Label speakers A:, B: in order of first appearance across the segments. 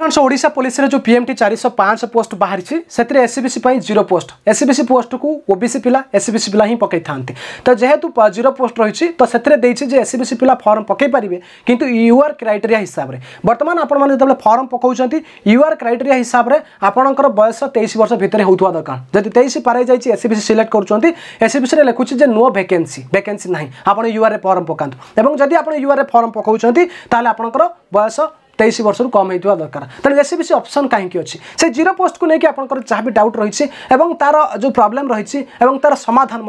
A: friends ओडा police जो PMT चार सौ पांच पोस्ट बाहरी से SEBC zero post SEBC post को ओबीसी पिला एससीबीसी पिला ही पकई था तो जेहेतु जीरो पोस्ट रही तो से एससीबीसी पिला फर्म पकई पारे कि यूआर क्राइटेरिया हिसाब से बर्तमान आपत फर्म पकाऊँ यूआर क्राइटेरिया हिसाब से आपंकर बयस तेईस वर्ष भितर हो दरकार जब तेईस पारे जाए एससीबीसी सिलेक्ट कर एससीबीसी लिखुच नो भैकेन्सी भैकेन्सी ना आप यूआर फर्म पका जब आप यूआर फर्म पकाउं तो आपणकर बयस তেইশ বর্ষর কম হয়ে দরকার তাহলে এসে বেশি অপসন কী অছি সেই জিরো পোস্টক নিয়ে আপনার যা বি ডাউট রয়েছে এবং তার যে প্রোবলেম রয়েছে এবং তার সমাধান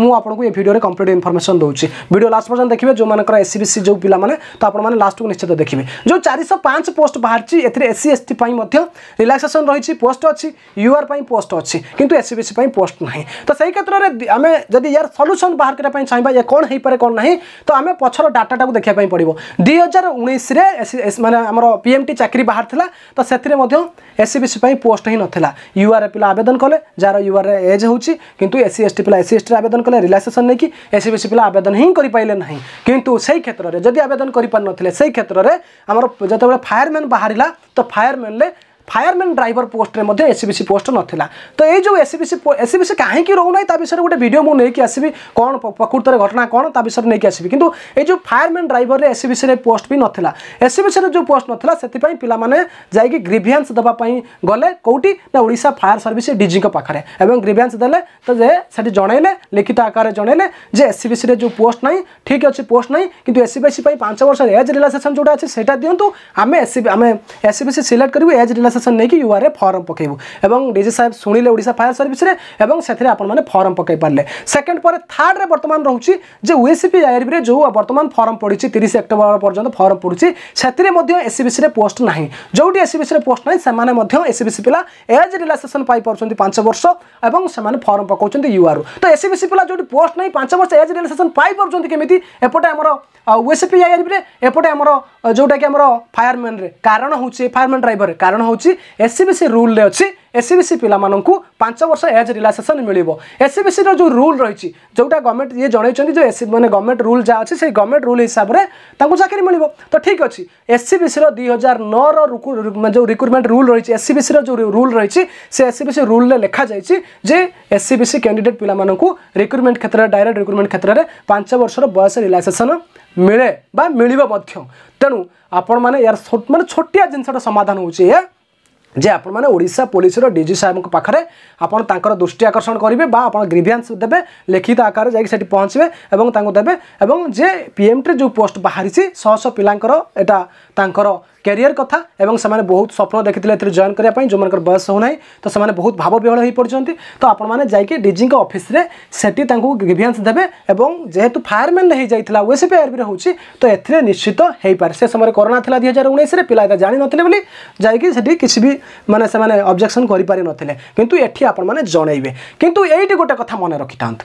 A: মু আপনার এই ভিডিওরে কমপ্লিট ইনফরমেশন দেছি ভিডিও লাস্ট পর্যন্ত দেখবে যে এসিবিসি যে পিলা মানে তো আপনার লাস্টক নিশ্চিত দেখবে যে চারিশ পাঁচ পোস্ট বাহারি এতে এসি এসটি রিলাক্সেসন রয়েছে পোস্ট অছি ইউআর পোস্ট অছি কিন্তু এসিবিসি পোস্ট না তো সেই ক্ষেত্রে আমি যদি ইয়ার সলুসন বাহার করা চাইবা ইয়ে কম হয়ে পড়ে কম না তো আমি পছর ডাটাটা দেখা পড়ব দুই হাজার উনিশে মানে আমার পিএমটি চাকরি বাহার তো সেতিরে মধ্য এসিবিসি পাই পোস্ট হি নথিলা ইউআর পিলা আবেদন কলে যার ইউআর এজ হচ্ছে কিন্তু এসি এসটি পিলা এসি এসটি আবেদন কলে রিলাক্সেসন নেই এসিবিসি পিলা আবেদন হি করে পাইলে না কিন্তু সেই ক্ষেত্রে যদি আবেদন করে পারি নথিলে সেই ক্ষেত্রে আমার যেতবে ফায়ারম্যান বাহারা তো ফায়ারম্যানলে फायरमैन ड्राइवर पोस्टे एसबीसी पोस्ट नाला तो ये जो एसबीसी एसबीसी कहीं रोना ता विषय गोटे भिड मुझे नहीं आसवि कौन प्रकृत घटना कौन ता विषय नहीं आसवि कि जो फायरमैन ड्राइवर एसबीसी पोस्ट भी नाला एसबीसी जो पोस्ट नाला से पाने जा ग्रीभियांस देवाई गले कौटी ना ओडा फायर सर्विस डीजी पाखे और ग्रीभियान्स दे तो जे जनइले लिखित आकार जनइले जे एसबीसी जो पोस्ट ना ठीक अच्छे पोस्ट ना कि एसबीसी पांच वर्ष एज रिलाक्सेसन जो अच्छे से दिंतु आम एस आम सिलेक्ट करूँ एज रिलाक्सेसन রেজিষ্ট্রেসন নেই ইউআরএ ফর্ম পকাইবু এবং ডিজি সাহেব শুণিলে ওড়শা ফায়ার সর্ভিসে এবং সেথে আপনার ফর্ম পকাই পারে সেকেন্ড পরে থার্ডে বর্তমান রয়েছে যে ওএসিপি আইআরবি যে বর্তমান ফর্ম পড়ছে তিরিশ অক্টোবর পর্যন্ত ফর্ম পড়ছে সেতিরে এসিবিসি পোস্ট না যেটি এসিবিসি পোস্ট না সে এসিবিসি পিলা এজ রিলাক্সেসন পাইপারছেন পাঁচ বর্ষ এবং সে ফর্ম পকাউছেন ইউআরু তো এসিবিসি পিলা যেটি পোস্ট না পাঁচ বর্ষ এজ রিলাক্সেসন পাইপারছেন কেমিতি এপটে আমার ওএসিপি আইআরবি এপটে আমার যেটা কি আমার ফায়ারম্যান কারণ হচ্ছে ফায়ারম্যান ড্রাইভর কারণ হচ্ছে एस रूल रुल अहिले एससिसि पिला पाँच वर्ष एज रिक्सेसन मिल्यो एस सिस र जुन रुल रहेन्ट इ जाइन्छ गभर्मेन्ट रुल जहाँ अरे गभर्मेन्ट रुल हिसाबले चाहिँ मिलब त ठिक अहिले एससिसि र दुई हजार नरो रु रिक्रुटमेन्ट रुल रह एस सिसिउँ रुल रहेस एससिसि रुल लेखाइ एस सिसि क्यान्डिडेट पिलाुटमेन्ट क्षेत्र डाइरुटमेन्ट क्षेत्रमा पाँच वर्ष र बयस रिलाक्सेसन मिले बा मिल्यो तेणु आप म छोटिया जिस र समेँ যে আপনার ওড়শা পুলিশের ডিজি সাহেব পাখে আপনার তাঁর দৃষ্টি আকর্ষণ করবে বা আপনার গ্রিভিয়ান্স দেবে লিখিত আকারে যাই সেটি পৌঁছবে এবং তাঁকু দেবে এবং যে পিএমটি যে পোস্ট বাহারিছি শহশ শহ পিলাঙ্কর এটা তাঁর ক্যারিয়ার কথা এবং সে বহু স্বপ্ন দেখি এতে জয়েন করা যে বয়স হো না তো সে বহু ভাববিহল হয়ে পড়ছেন তো আপনার যাই ডিজি অফিসে সেটি তাঁর গ্রিভিয়ান্স দেবে এবং যেহেতু ফায়ারম্যান হয়ে যাই ওএসপি আইআরবি হচ্ছে তো এতে নিশ্চিত হয়ে পারে সে সময় করোনা লা দুই হাজার উনিশে পিলা এটা জাঁ নথিলে বলে যাই সেটি কিছু বি মানে সে অবজেকশন করে পারি নথিলে কিন্তু এটি আপনার জনাইবে কিন্তু এইটি গোটে কথা মনে রাখি থাকে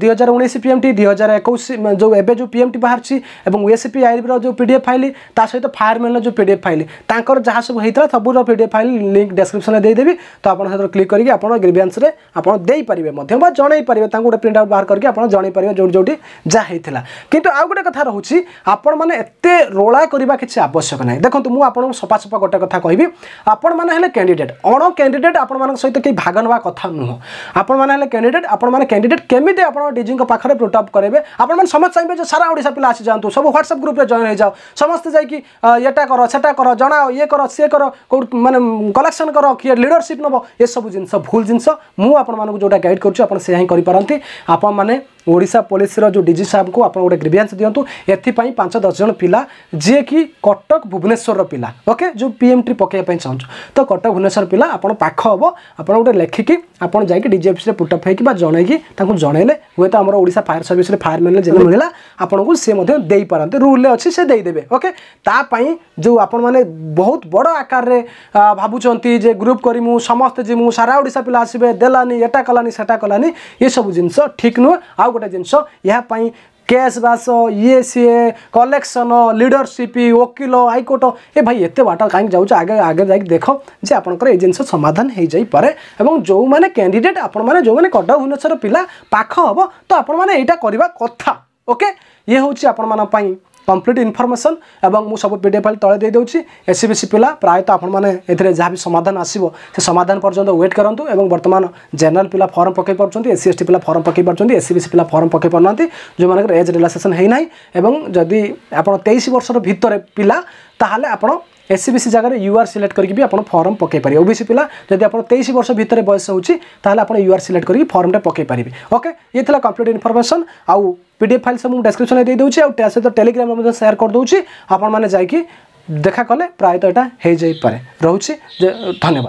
A: ଦୁଇ ହଜାର ଉଣେଇଶ ଟି ଦୁଇ ହଜାର ଏକୋଇଶ ଯେଉଁ ଏବେ ଯେଉଁ ପିଏମ୍ଟି ବାହାରିଛି ଏବଂ ଓଏସ୍ପି ଆଇବିର ଯେଉଁ ପି ଡି ଏଫ୍ ଫାଇଲ୍ ତା ସହିତ ଫାୟାରମ୍ୟାନ୍ର ଯେଉଁ ପି ଡି ଏଫ୍ ଫାଇଲ୍ ତାଙ୍କର ଯାହା ସବୁ ହେଇଥିଲା ସବୁର P D F file link ଡେସ୍କ୍ରିପସନ୍ରେ ଦେଇଦେବି ତ ଆପଣ ସେଥିରେ କ୍ଲିକ୍ କରିକି ଆପଣ ଗ୍ରିଭିଆନ୍ସରେ ଆପଣ ଦେଇପାରିବେ ମଧ୍ୟ ବା ଜଣେଇ ପାରିବେ ତାଙ୍କୁ ଗୋଟେ ପ୍ରିଣ୍ଟ ଆଉଟ୍ ବାହାର କରିକି ଆପଣ ଜଣେଇ ପାରିବେ ଯେଉଁଠି ଯେଉଁଠି ଯାହା ହେଇଥିଲା କିନ୍ତୁ ଆଉ ଗୋଟେ କଥା ରହୁଛି ଆପଣମାନେ ଏତେ ରୋଳା କରିବା କିଛି ଆବଶ୍ୟକ ନାହିଁ ଦେଖନ୍ତୁ ମୁଁ ଆପଣଙ୍କୁ ସଫାସଫା ଗୋଟେ କଥା କହିବି ଆପଣମାନେ ହେଲେ କ୍ୟାଣ୍ଡିଡେଟ୍ ଅଣ କ୍ୟାଣ୍ଡିଡେଟ୍ ଆପଣମାନଙ୍କ ସହିତ କେହି ଭାଗ ନେବା କଥା ନୁହଁ ଆପଣମାନେ ହେଲେ କ୍ୟାଣ୍ଡିଡେଟ୍ ଆପଣମାନେ କ୍ୟାଣ୍ଡିଡେଟ୍ କେମିତି केमी आप पाखे प्रोटअप करेंगे आपण समझ चाहिए सारा ओडा पिला आसी जातु सब ह्वाट्सअप ग्रुप में हो जाओ समस्त जाटा कर सेटा कर जनाओ ये कर सी कर कौ मानने कलेक्शन कर किए लिडरशिप नब एसबू जिन भूल जिन मुझे जो गाइड करुँच आप मैंने ଓଡ଼ିଶା ପୋଲିସର ଯେଉଁ ଡିଜି ସାହେବଙ୍କୁ ଆପଣ ଗୋଟେ ଗ୍ରିଭିଆନ୍ସ ଦିଅନ୍ତୁ ଏଥିପାଇଁ ପାଞ୍ଚ ଦଶ ଜଣ ପିଲା ଯିଏକି କଟକ ଭୁବନେଶ୍ୱରର ପିଲା ଓକେ ଯେଉଁ ପି ଏମ୍ ଟି ପକାଇବା ପାଇଁ ଚାହୁଁଛୁ ତ କଟକ ଭୁବନେଶ୍ୱର ପିଲା ଆପଣ ପାଖ ହେବ ଆପଣ ଗୋଟେ ଲେଖିକି ଆପଣ ଯାଇକି ଡିଜି ଅଫିସରେ ପୁଟଅପ୍ ହେଇକି ବା ଜଣେଇକି ତାଙ୍କୁ ଜଣେଇଲେ ହୁଏତ ଆମର ଓଡ଼ିଶା ଫାୟାର ସର୍ଭିସରେ ଫାୟାରମ୍ୟାନ୍ରେ ଯେମିତି ମିଳିଲା ଆପଣଙ୍କୁ ସେ ମଧ୍ୟ ଦେଇପାରନ୍ତି ରୁଲ୍ରେ ଅଛି ସେ ଦେଇଦେବେ ଓକେ ତା ପାଇଁ ଯେଉଁ ଆପଣମାନେ ବହୁତ ବଡ଼ ଆକାରରେ ଭାବୁଛନ୍ତି ଯେ ଗ୍ରୁପ୍ କରି ମୁଁ ସମସ୍ତେ ଯିମୁ ସାରା ଓଡ଼ିଶା ପିଲା ଆସିବେ ଦେଲାନି ଏଟା କଲାନି ସେଟା କଲାନି ଏସବୁ ଜିନିଷ ଠିକ୍ ନୁହେଁ ଆଉ ଗୋଟେ ଜିନିଷ ଏହା ପାଇଁ କେସ୍ ବାସ ଇଏ ସିଏ କଲେକ୍ସନ୍ ଲିଡ଼ରସିପ୍ ଓକିଲ ହାଇକୋର୍ଟ ଏ ଭାଇ ଏତେ ବାଟ କାହିଁକି ଯାଉଛ ଆଗେ ଆଗେ ଯାଇକି ଦେଖ ଯେ ଆପଣଙ୍କର ଏଇ ଜିନିଷ ସମାଧାନ ହେଇଯାଇପାରେ ଏବଂ ଯେଉଁମାନେ କ୍ୟାଣ୍ଡିଡେଟ୍ ଆପଣମାନେ ଯେଉଁମାନେ କଟକ ଭୁବନେଶ୍ୱର ପିଲା ପାଖ ହେବ ତ ଆପଣମାନେ ଏଇଟା କରିବା କଥା ଓକେ ଇଏ ହେଉଛି ଆପଣମାନଙ୍କ ପାଇଁ কমপ্লিট ইনফরমেসন এবং মু সব পিডিএফ ফাইল তলে দিয়ে দেউছি এসিবিসি পিলা প্রায়ত আপনার এতে যা বি সমাধান আসব সে সমাধান পর্যন্ত ওয়েট করতু এবং বর্তমান জেনারেল পিলা ফর্ম পকাই পাচ্ছেন এসি এসটি পিলা ফর্ম পকাই পাচ্ছেন এসিবিসি পিলা ফর্ম পকাই পার না যে এজ রিলাক্সেসন হয়ে না এবং যদি আপনার তেইশ বর্ষর ভিতরে পিলা তাহলে আপনার এসসিবিসি জায়গায় ইউআর সিলেক্ট করি আপনার ফর্ম পকাই পারি ওবিসি পিলা যদি আপনার তেইশ বর্ষ ভিতরে বয়স হচ্ছে তাহলে আপনার ইউআর সিলেক্ট করি ফর্মটা পকাই পারে ওকে ইয়ে কমপ্লিট ইনফরমেসন আউ पीडीएफ फाइल सब डेस्क्रिप्सन दे दूँ और सहित टेलीग्राम सेयार करदे आपण मैंने जा देखा कले प्रायत यहाँ हो जाए रोचे धन्यवाद